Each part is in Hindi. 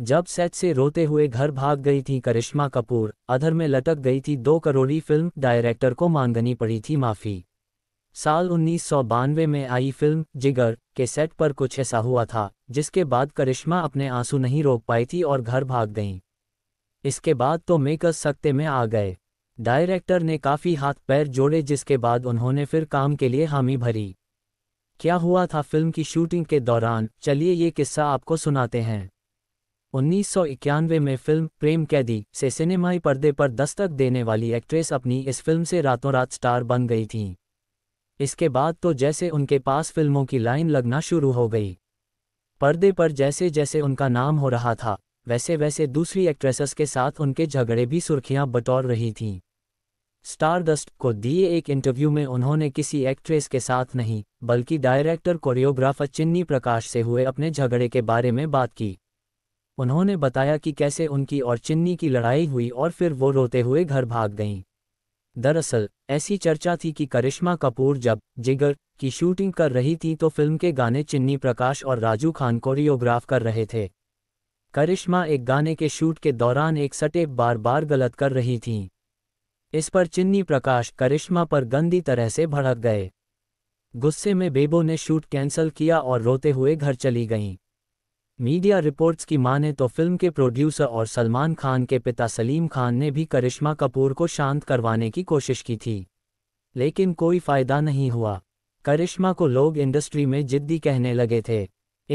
जब सेट से रोते हुए घर भाग गई थी करिश्मा कपूर अधर में लटक गई थी दो करोड़ी फिल्म डायरेक्टर को मांगनी पड़ी थी माफ़ी साल उन्नीस में आई फिल्म जिगर के सेट पर कुछ ऐसा हुआ था जिसके बाद करिश्मा अपने आंसू नहीं रोक पाई थी और घर भाग गईं इसके बाद तो मेकर्स सकते में आ गए डायरेक्टर ने काफ़ी हाथ पैर जोड़े जिसके बाद उन्होंने फिर काम के लिए हामी भरी क्या हुआ था फिल्म की शूटिंग के दौरान चलिए ये किस्सा आपको सुनाते हैं उन्नीस में फिल्म प्रेम कैदी से सिनेमाई पर्दे पर दस्तक देने वाली एक्ट्रेस अपनी इस फिल्म से रातों रात स्टार बन गई थीं इसके बाद तो जैसे उनके पास फिल्मों की लाइन लगना शुरू हो गई पर्दे पर जैसे जैसे उनका नाम हो रहा था वैसे वैसे दूसरी एक्ट्रेसेस के साथ उनके झगड़े भी सुर्खियां बटोर रही थीं स्टारडस्ट को दिए एक इंटरव्यू में उन्होंने किसी एक्ट्रेस के साथ नहीं बल्कि डायरेक्टर कोरियोग्राफर चिन्नी प्रकाश से हुए अपने झगड़े के बारे में बात की उन्होंने बताया कि कैसे उनकी और चिन्नी की लड़ाई हुई और फिर वो रोते हुए घर भाग गईं दरअसल ऐसी चर्चा थी कि करिश्मा कपूर जब जिगर की शूटिंग कर रही थी तो फिल्म के गाने चिन्नी प्रकाश और राजू खान कोरियोग्राफ कर रहे थे करिश्मा एक गाने के शूट के दौरान एक सटेप बार बार गलत कर रही थीं इस पर चिन्नी प्रकाश करिश्मा पर गंदी तरह से भड़क गए गुस्से में बेबो ने शूट कैंसल किया और रोते हुए घर चली गईं मीडिया रिपोर्ट्स की माने तो फिल्म के प्रोड्यूसर और सलमान खान के पिता सलीम खान ने भी करिश्मा कपूर को शांत करवाने की कोशिश की थी लेकिन कोई फायदा नहीं हुआ करिश्मा को लोग इंडस्ट्री में जिद्दी कहने लगे थे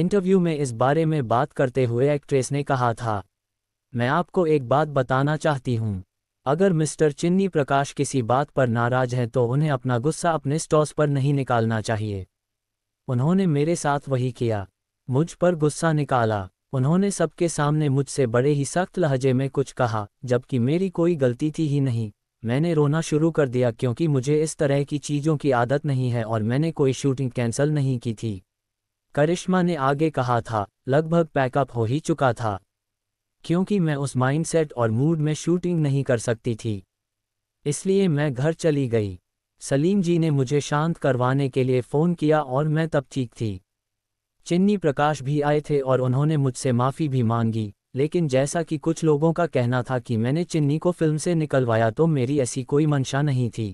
इंटरव्यू में इस बारे में बात करते हुए एक्ट्रेस ने कहा था मैं आपको एक बात बताना चाहती हूँ अगर मिस्टर चिन्नी प्रकाश किसी बात पर नाराज हैं तो उन्हें अपना गुस्सा अपने स्टॉस पर नहीं निकालना चाहिए उन्होंने मेरे साथ वही किया मुझ पर गुस्सा निकाला उन्होंने सबके सामने मुझसे बड़े ही सख्त लहजे में कुछ कहा जबकि मेरी कोई गलती थी ही नहीं मैंने रोना शुरू कर दिया क्योंकि मुझे इस तरह की चीज़ों की आदत नहीं है और मैंने कोई शूटिंग कैंसिल नहीं की थी करिश्मा ने आगे कहा था लगभग पैकअप हो ही चुका था क्योंकि मैं उस माइंडसेट और मूड में शूटिंग नहीं कर सकती थी इसलिए मैं घर चली गई सलीम जी ने मुझे शांत करवाने के लिए फ़ोन किया और मैं तब ठीक थी चिन्नी प्रकाश भी आए थे और उन्होंने मुझसे माफ़ी भी मांगी लेकिन जैसा कि कुछ लोगों का कहना था कि मैंने चिन्नी को फिल्म से निकलवाया तो मेरी ऐसी कोई मंशा नहीं थी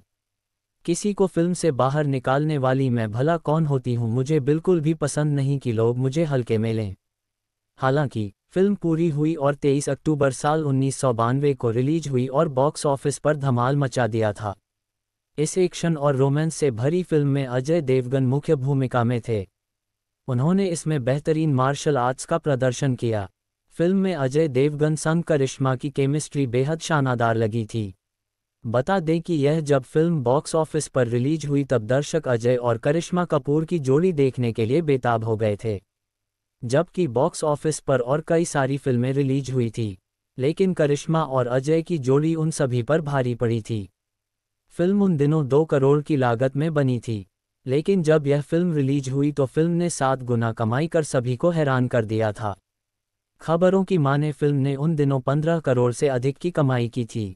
किसी को फिल्म से बाहर निकालने वाली मैं भला कौन होती हूँ मुझे बिल्कुल भी पसंद नहीं कि लोग मुझे हल्के में लें हालांकि फिल्म पूरी हुई और 23 अक्टूबर साल उन्नीस को रिलीज हुई और बॉक्स ऑफिस पर धमाल मचा दिया था इस एक्शन और रोमांस से भरी फिल्म में अजय देवगन मुख्य भूमिका में थे उन्होंने इसमें बेहतरीन मार्शल आर्ट्स का प्रदर्शन किया फिल्म में अजय देवगन संग करिश्मा की केमिस्ट्री बेहद शानदार लगी थी बता दें कि यह जब फिल्म बॉक्स ऑफिस पर रिलीज हुई तब दर्शक अजय और करिश्मा कपूर की जोड़ी देखने के लिए बेताब हो गए थे जबकि बॉक्स ऑफिस पर और कई सारी फिल्में रिलीज हुई थी लेकिन करिश्मा और अजय की जोड़ी उन सभी पर भारी पड़ी थी फिल्म उन दिनों दो करोड़ की लागत में बनी थी लेकिन जब यह फिल्म रिलीज हुई तो फिल्म ने सात गुना कमाई कर सभी को हैरान कर दिया था खबरों की माने फिल्म ने उन दिनों 15 करोड़ से अधिक की कमाई की थी